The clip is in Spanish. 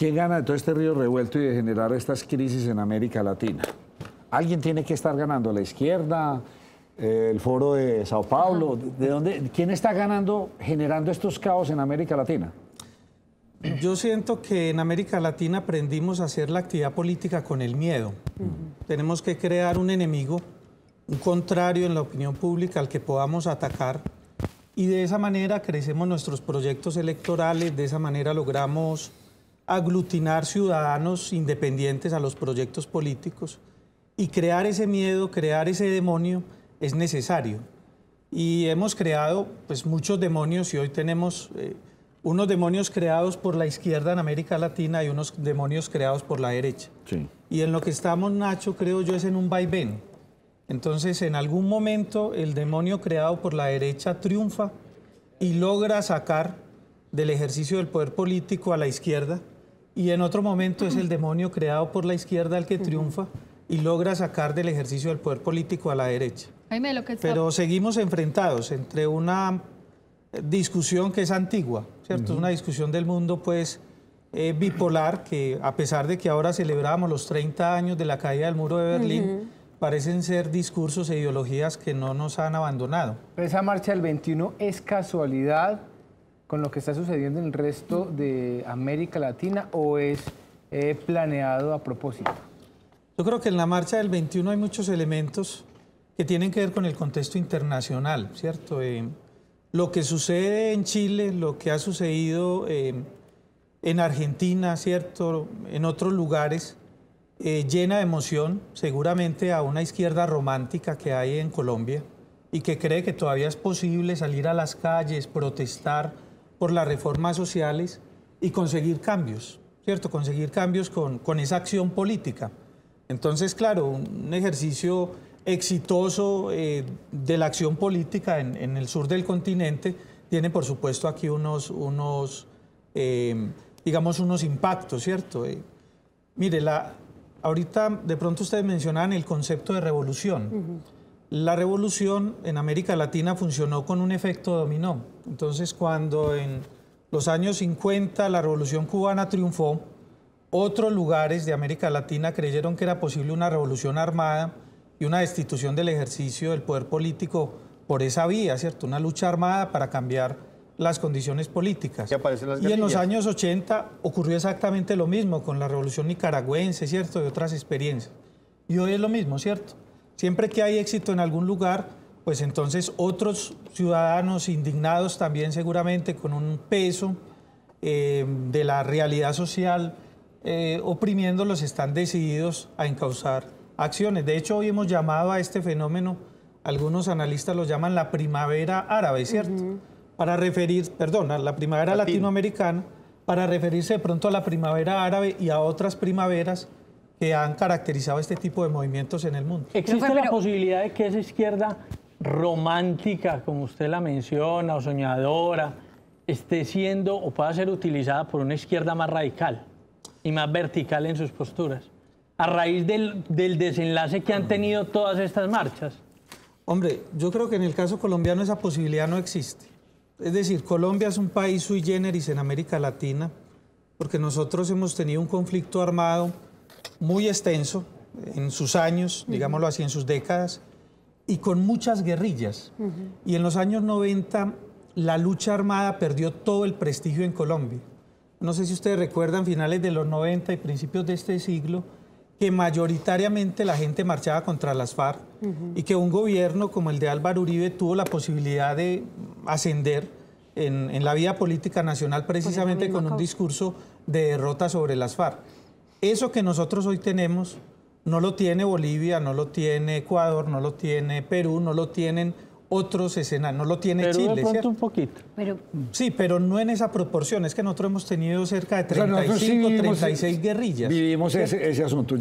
¿Quién gana de todo este río revuelto y de generar estas crisis en América Latina? Alguien tiene que estar ganando, la izquierda, eh, el foro de Sao Paulo, ¿de dónde, ¿quién está ganando, generando estos caos en América Latina? Yo siento que en América Latina aprendimos a hacer la actividad política con el miedo. Tenemos que crear un enemigo, un contrario en la opinión pública al que podamos atacar y de esa manera crecemos nuestros proyectos electorales, de esa manera logramos aglutinar ciudadanos independientes a los proyectos políticos y crear ese miedo, crear ese demonio es necesario. Y hemos creado pues, muchos demonios y hoy tenemos eh, unos demonios creados por la izquierda en América Latina y unos demonios creados por la derecha. Y en lo que estamos, Nacho, creo yo, es en un vaivén. Entonces, en algún momento, el demonio creado por la derecha triunfa y logra sacar del ejercicio del poder político a la izquierda, y en otro momento es el demonio creado por la izquierda el que triunfa y logra sacar del ejercicio del poder político a la derecha. Pero seguimos enfrentados entre una discusión que es antigua, ¿cierto? Es una discusión del mundo, pues, eh, bipolar, que a pesar de que ahora celebramos los 30 años de la caída del muro de Berlín, parecen ser discursos e ideologías que no nos han abandonado. esa marcha del 21 es casualidad con lo que está sucediendo en el resto de América Latina o es eh, planeado a propósito? Yo creo que en la marcha del 21 hay muchos elementos que tienen que ver con el contexto internacional, ¿cierto? Eh, lo que sucede en Chile, lo que ha sucedido eh, en Argentina, ¿cierto? En otros lugares, llena de emoción seguramente a una izquierda romántica que hay en Colombia y que cree que todavía es posible salir a las calles, protestar por las reformas sociales y conseguir cambios, ¿cierto? Conseguir cambios con, con esa acción política. Entonces, claro, un ejercicio exitoso eh, de la acción política en, en, el sur del continente tiene, por supuesto, aquí unos, unos eh, digamos, unos impactos, ¿cierto? Eh, mire, la, ahorita de pronto ustedes mencionaban el concepto de revolución. La revolución en América Latina funcionó con un efecto dominó. Entonces, cuando en los años 50 la revolución cubana triunfó, otros lugares de América Latina creyeron que era posible una revolución armada y una destitución del ejercicio del poder político por esa vía, ¿cierto? Una lucha armada para cambiar las condiciones políticas. y en los años 80 ocurrió exactamente lo mismo con la revolución nicaragüense, ¿cierto? Y otras experiencias. Y hoy es lo mismo, ¿cierto? Siempre que hay éxito en algún lugar, pues entonces otros ciudadanos indignados también seguramente con un peso eh, de la realidad social eh, oprimiéndolos están decididos a encauzar acciones. De hecho, hoy hemos llamado a este fenómeno, algunos analistas lo llaman la primavera árabe, ¿cierto? Para referir, perdón, la primavera latinoamericana, para referirse de pronto a la primavera árabe y a otras primaveras que han caracterizado este tipo de movimientos en el mundo. ¿Existe la posibilidad de que esa izquierda romántica, como usted la menciona, o soñadora, esté siendo o pueda ser utilizada por una izquierda más radical y más vertical en sus posturas, a raíz del, del desenlace que han tenido todas estas marchas? Hombre, yo creo que en el caso colombiano esa posibilidad no existe. Es decir, Colombia es un país sui generis en América Latina, porque nosotros hemos tenido un conflicto armado muy extenso en sus años, digámoslo así, en sus décadas, y con muchas guerrillas. Y en los años 90 la lucha armada perdió todo el prestigio en Colombia. No sé si ustedes recuerdan finales de los 90 y principios de este siglo, que mayoritariamente la gente marchaba contra las FARC y que un gobierno como el de Álvaro Uribe tuvo la posibilidad de ascender en, en la vía política nacional precisamente con un discurso de derrota sobre las FARC. Eso que nosotros hoy tenemos no lo tiene Bolivia, no lo tiene Ecuador, no lo tiene Perú, no lo tienen otros escenarios, no lo tiene Chile. un poquito. Sí, pero no en esa proporción. Es que nosotros hemos tenido cerca de 35, 36 guerrillas. Vivimos ese, ese asunto.